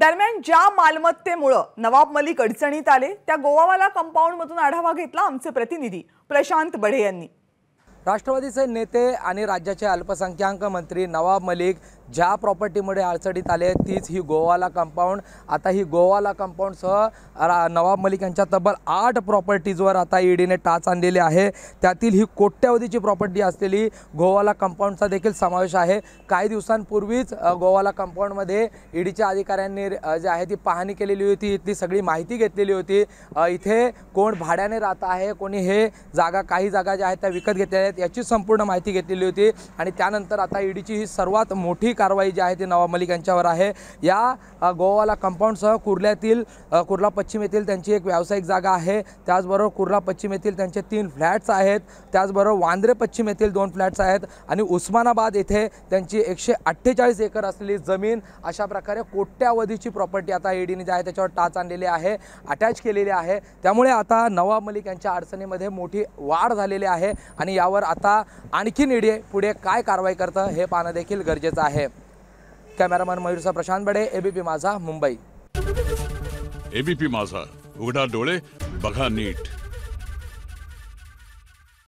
दरम्यान ज्या मालमत्तेमुळं नवाब मलिक अडचणीत आले त्या गोवावाला मधून आढावा घेतला आमचे प्रतिनिधी प्रशांत बढे यांनी राष्ट्रवादीचे नेते आणि राज्याचे अल्पसंख्याक मंत्री नवाब मलिक ज्या प्रॉपर्टीमध्ये अडचणीत आले तीच ही गोवाला कंपाऊंड आता ही गोवाला कंपाऊंडसह नवाब मलिक यांच्या तब्बल आठ प्रॉपर्टीजवर आता ईडीने e टाच आणलेली आहे त्यातील ही कोट्यावधीची प्रॉपर्टी असलेली गोवाला कंपाऊंडचा देखील समावेश आहे काही दिवसांपूर्वीच गोवाला कंपाऊंडमध्ये ईडीच्या e अधिकाऱ्यांनी जे आहे ती पाहणी केलेली होती इथली सगळी माहिती घेतलेली होती इथे कोण भाड्याने राहत आहे कोणी हे जागा काही जागा ज्या आहेत त्या विकत घेतल्या आहेत याची संपूर्ण माहिती घेतलेली होती आणि त्यानंतर आता ईडीची e ही सर्वात मोठी कारवाई जी आहे ती नवाब मलिक यांच्यावर आहे या गोवाला कंपाऊंडसह कुर्ल्यातील कुर्ला पश्चिम येथील त्यांची एक व्यावसायिक जागा आहे त्याचबरोबर कुर्ला पश्चिम येथील त्यांचे तीन फ्लॅट्स आहेत त्याचबरोबर वांद्रे पश्चिम येथील दोन फ्लॅट्स आहेत आणि उस्मानाबाद येथे त्यांची एकशे अठ्ठेचाळीस एकर असलेली जमीन अशा प्रकारे कोट्यावधीची प्रॉपर्टी आता ईडीने जी आहे त्याच्यावर टाच आणलेली आहे अटॅच केलेली आहे त्यामुळे आता नवाब मलिक यांच्या अडचणीमध्ये मोठी वाढ झालेली आहे आणि यावर आता आणखी ईडी पुढे काय कारवाई करतं हे पाहणं देखील गरजेचं आहे कॅमेरामॅन मयूरचा प्रशांत बडे एबीपी माझा मुंबई एबीपी माझा उघडा डोळे बघा नीट